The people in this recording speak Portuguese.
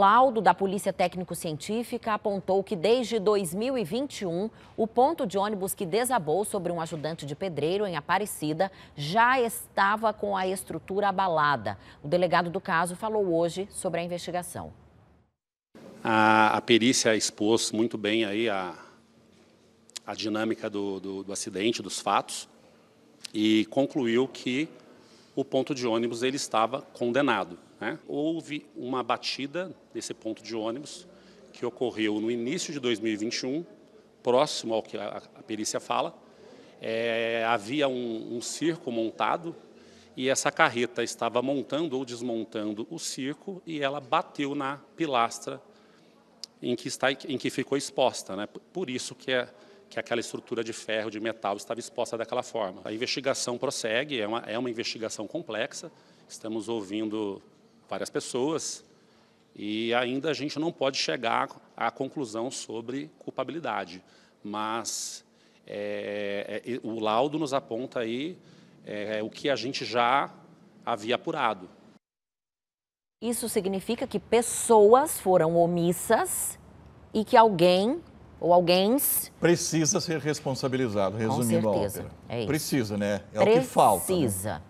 laudo da Polícia Técnico-Científica apontou que desde 2021, o ponto de ônibus que desabou sobre um ajudante de pedreiro em Aparecida já estava com a estrutura abalada. O delegado do caso falou hoje sobre a investigação. A, a perícia expôs muito bem aí a, a dinâmica do, do, do acidente, dos fatos, e concluiu que o ponto de ônibus ele estava condenado. Né? Houve uma batida nesse ponto de ônibus que ocorreu no início de 2021, próximo ao que a, a perícia fala. É, havia um, um circo montado e essa carreta estava montando ou desmontando o circo e ela bateu na pilastra em que, está, em que ficou exposta. Né? Por isso que é que aquela estrutura de ferro, de metal, estava exposta daquela forma. A investigação prossegue, é uma, é uma investigação complexa, estamos ouvindo várias pessoas e ainda a gente não pode chegar à conclusão sobre culpabilidade, mas é, é, o laudo nos aponta aí é, é, o que a gente já havia apurado. Isso significa que pessoas foram omissas e que alguém ou alguém. Precisa ser responsabilizado, resumindo Com certeza. a ópera. É isso. Precisa, né? É Precisa. o que falta. Né? Precisa. Né?